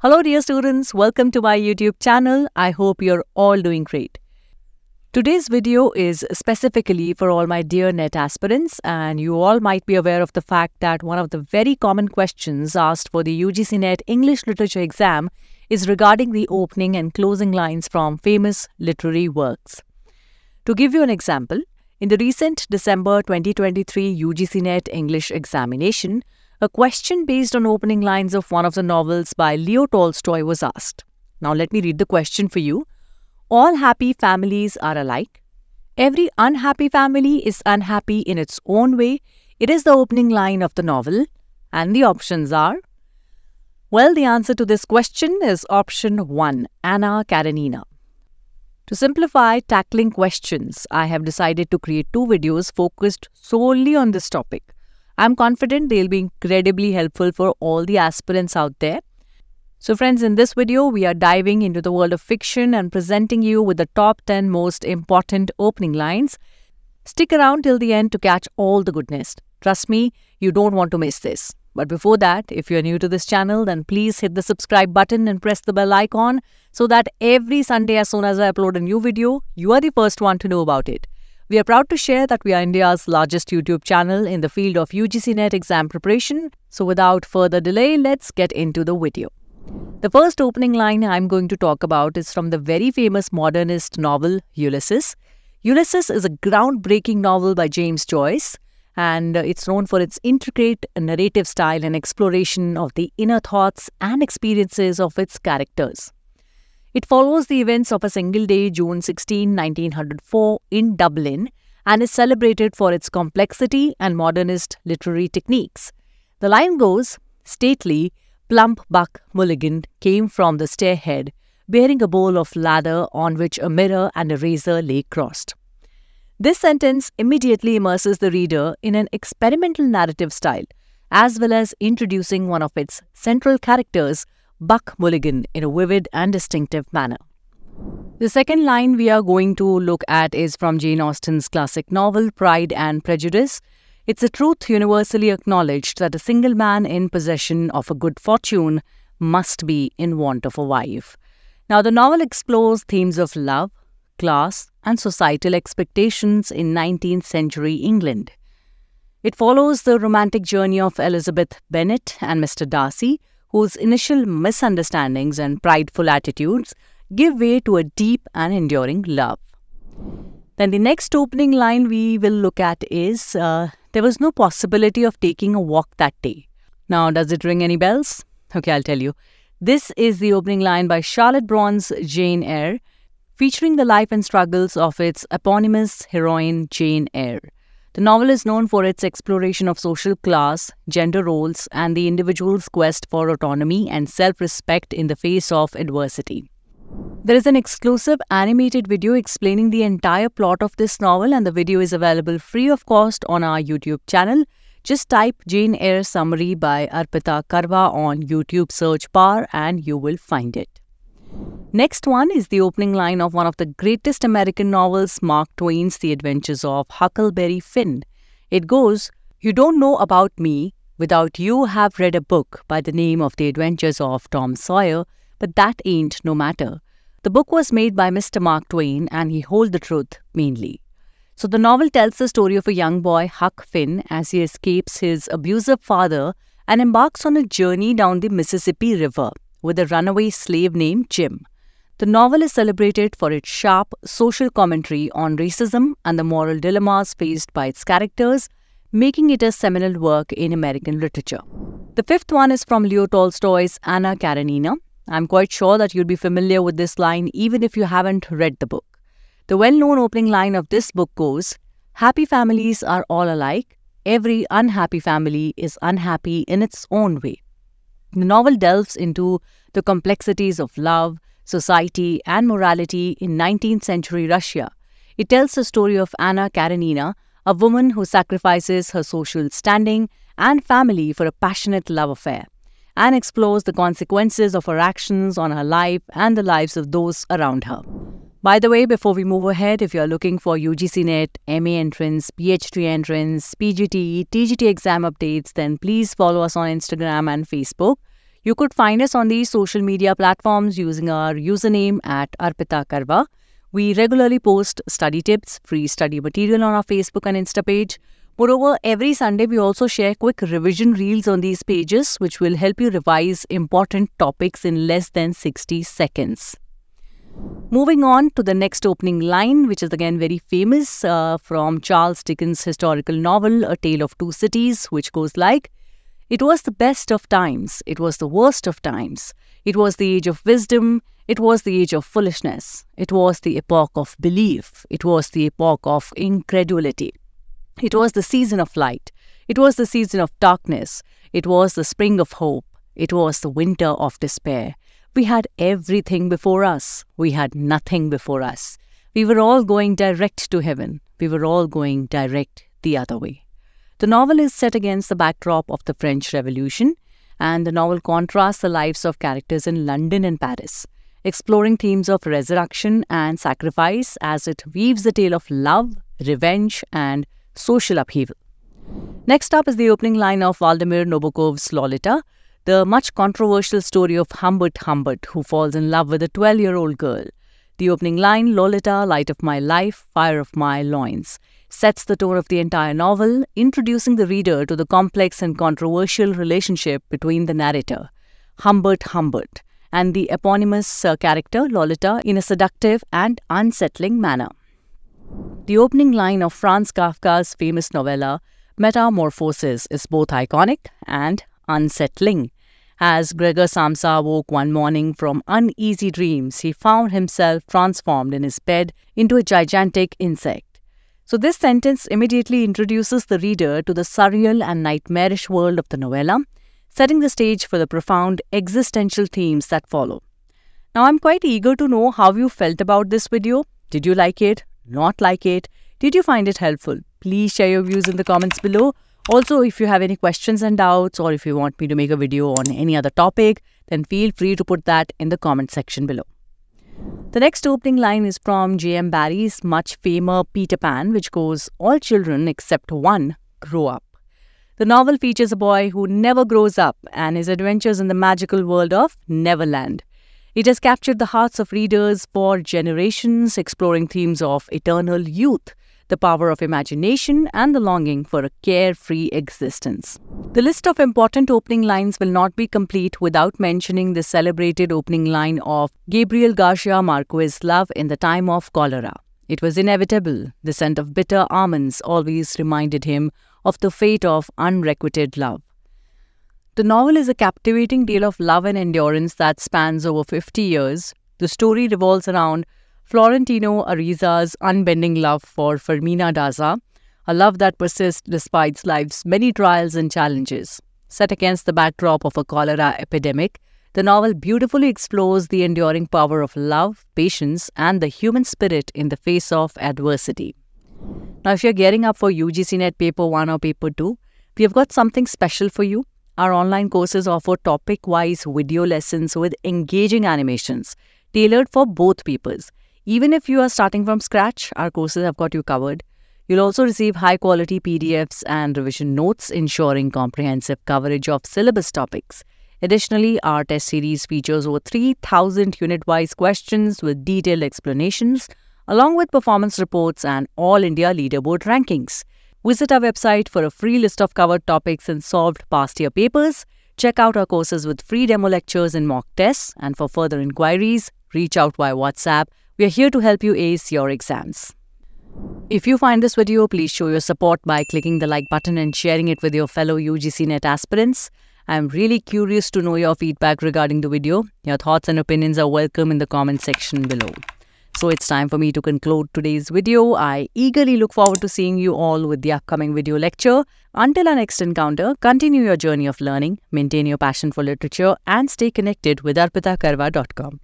Hello dear students, welcome to my YouTube channel. I hope you're all doing great. Today's video is specifically for all my dear NET aspirants and you all might be aware of the fact that one of the very common questions asked for the UGC NET English Literature exam is regarding the opening and closing lines from famous literary works. To give you an example, in the recent December 2023 UGC NET English examination, a question based on opening lines of one of the novels by Leo Tolstoy was asked. Now, let me read the question for you. All happy families are alike. Every unhappy family is unhappy in its own way. It is the opening line of the novel. And the options are? Well, the answer to this question is option 1 Anna Karenina. To simplify tackling questions, I have decided to create two videos focused solely on this topic. I'm confident they'll be incredibly helpful for all the aspirants out there. So friends, in this video, we are diving into the world of fiction and presenting you with the top 10 most important opening lines. Stick around till the end to catch all the goodness. Trust me, you don't want to miss this. But before that, if you're new to this channel, then please hit the subscribe button and press the bell icon so that every Sunday as soon as I upload a new video, you are the first one to know about it. We are proud to share that we are India's largest YouTube channel in the field of UGC NET exam preparation. So without further delay, let's get into the video. The first opening line I'm going to talk about is from the very famous modernist novel Ulysses. Ulysses is a groundbreaking novel by James Joyce and it's known for its intricate narrative style and exploration of the inner thoughts and experiences of its characters. It follows the events of a single day, June 16, 1904, in Dublin, and is celebrated for its complexity and modernist literary techniques. The line goes, stately, plump Buck Mulligan came from the stairhead, bearing a bowl of lather on which a mirror and a razor lay crossed. This sentence immediately immerses the reader in an experimental narrative style, as well as introducing one of its central characters, Buck Mulligan in a vivid and distinctive manner. The second line we are going to look at is from Jane Austen's classic novel Pride and Prejudice. It's a truth universally acknowledged that a single man in possession of a good fortune must be in want of a wife. Now, the novel explores themes of love, class, and societal expectations in 19th century England. It follows the romantic journey of Elizabeth Bennet and Mr. Darcy, whose initial misunderstandings and prideful attitudes give way to a deep and enduring love. Then the next opening line we will look at is uh, there was no possibility of taking a walk that day. Now, does it ring any bells? Okay, I'll tell you. This is the opening line by Charlotte Bronte's Jane Eyre, featuring the life and struggles of its eponymous heroine Jane Eyre. The novel is known for its exploration of social class, gender roles, and the individual's quest for autonomy and self respect in the face of adversity. There is an exclusive animated video explaining the entire plot of this novel, and the video is available free of cost on our YouTube channel. Just type Jane Eyre Summary by Arpita Karwa on YouTube search bar and you will find it. Next one is the opening line of one of the greatest American novels, Mark Twain's The Adventures of Huckleberry Finn. It goes, You don't know about me without you have read a book by the name of The Adventures of Tom Sawyer, but that ain't no matter. The book was made by Mr. Mark Twain and he hold the truth mainly. So the novel tells the story of a young boy, Huck Finn, as he escapes his abusive father and embarks on a journey down the Mississippi River with a runaway slave named Jim. The novel is celebrated for its sharp social commentary on racism and the moral dilemmas faced by its characters, making it a seminal work in American literature. The fifth one is from Leo Tolstoy's Anna Karenina. I'm quite sure that you would be familiar with this line even if you haven't read the book. The well-known opening line of this book goes, Happy families are all alike. Every unhappy family is unhappy in its own way. The novel delves into the complexities of love, society, and morality in 19th century Russia. It tells the story of Anna Karenina, a woman who sacrifices her social standing and family for a passionate love affair, and explores the consequences of her actions on her life and the lives of those around her. By the way, before we move ahead, if you're looking for UGC NET, MA entrance, PhD entrance, PGT, TGT exam updates, then please follow us on Instagram and Facebook. You could find us on these social media platforms using our username at Arpita Karwa. We regularly post study tips, free study material on our Facebook and Insta page. Moreover, every Sunday we also share quick revision reels on these pages which will help you revise important topics in less than 60 seconds. Moving on to the next opening line, which is again very famous uh, from Charles Dickens' historical novel, A Tale of Two Cities, which goes like it was the best of times, it was the worst of times, it was the age of wisdom, it was the age of foolishness, it was the epoch of belief, it was the epoch of incredulity, it was the season of light, it was the season of darkness, it was the spring of hope, it was the winter of despair. We had everything before us, we had nothing before us. We were all going direct to heaven, we were all going direct the other way. The novel is set against the backdrop of the French Revolution, and the novel contrasts the lives of characters in London and Paris, exploring themes of resurrection and sacrifice as it weaves the tale of love, revenge, and social upheaval. Next up is the opening line of Vladimir Nabokov's Lolita, the much controversial story of Humbert Humbert, who falls in love with a 12 year old girl. The opening line, Lolita, light of my life, fire of my loins, sets the tone of the entire novel, introducing the reader to the complex and controversial relationship between the narrator, Humbert Humbert, and the eponymous uh, character Lolita in a seductive and unsettling manner. The opening line of Franz Kafka's famous novella, Metamorphoses, is both iconic and unsettling. As Gregor Samsa woke one morning from uneasy dreams, he found himself transformed in his bed into a gigantic insect. So this sentence immediately introduces the reader to the surreal and nightmarish world of the novella, setting the stage for the profound existential themes that follow. Now I'm quite eager to know how you felt about this video. Did you like it? Not like it? Did you find it helpful? Please share your views in the comments below. Also, if you have any questions and doubts or if you want me to make a video on any other topic, then feel free to put that in the comment section below. The next opening line is from J.M. Barrie's much famer Peter Pan, which goes, All children except one grow up. The novel features a boy who never grows up and his adventures in the magical world of Neverland. It has captured the hearts of readers for generations, exploring themes of eternal youth, the power of imagination, and the longing for a carefree existence. The list of important opening lines will not be complete without mentioning the celebrated opening line of Gabriel Garcia Marquez's love in the time of cholera. It was inevitable. The scent of bitter almonds always reminded him of the fate of unrequited love. The novel is a captivating tale of love and endurance that spans over 50 years. The story revolves around Florentino Ariza's unbending love for Fermina Daza, a love that persists despite life's many trials and challenges. Set against the backdrop of a cholera epidemic, the novel beautifully explores the enduring power of love, patience, and the human spirit in the face of adversity. Now, if you're gearing up for UGC Net Paper 1 or Paper 2, we have got something special for you. Our online courses offer topic wise video lessons with engaging animations tailored for both papers. Even if you are starting from scratch, our courses have got you covered. You'll also receive high quality PDFs and revision notes, ensuring comprehensive coverage of syllabus topics. Additionally, our test series features over 3,000 unit wise questions with detailed explanations, along with performance reports and All India Leaderboard rankings. Visit our website for a free list of covered topics and solved past year papers. Check out our courses with free demo lectures and mock tests. And for further inquiries, reach out via WhatsApp we are here to help you ace your exams. If you find this video, please show your support by clicking the like button and sharing it with your fellow UGC NET aspirants. I'm really curious to know your feedback regarding the video. Your thoughts and opinions are welcome in the comment section below. So it's time for me to conclude today's video. I eagerly look forward to seeing you all with the upcoming video lecture. Until our next encounter, continue your journey of learning, maintain your passion for literature and stay connected with arpitakarva.com.